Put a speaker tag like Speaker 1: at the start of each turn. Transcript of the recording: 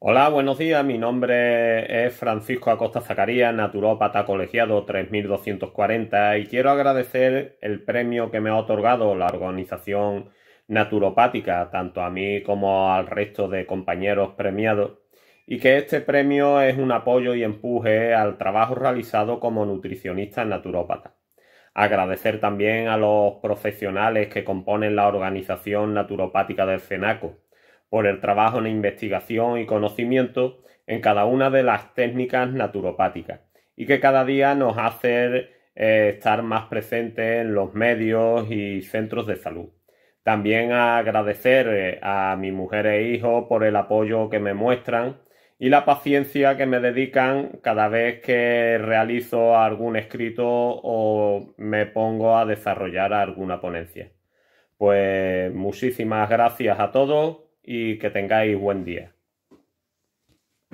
Speaker 1: Hola, buenos días. Mi nombre es Francisco Acosta Zacarías, naturópata colegiado 3240 y quiero agradecer el premio que me ha otorgado la organización naturopática, tanto a mí como al resto de compañeros premiados, y que este premio es un apoyo y empuje al trabajo realizado como nutricionista naturópata. Agradecer también a los profesionales que componen la organización naturopática del CENACO por el trabajo en investigación y conocimiento en cada una de las técnicas naturopáticas y que cada día nos hace eh, estar más presentes en los medios y centros de salud. También agradecer eh, a mi mujer e hijo por el apoyo que me muestran y la paciencia que me dedican cada vez que realizo algún escrito o me pongo a desarrollar alguna ponencia. Pues muchísimas gracias a todos y que tengáis buen día.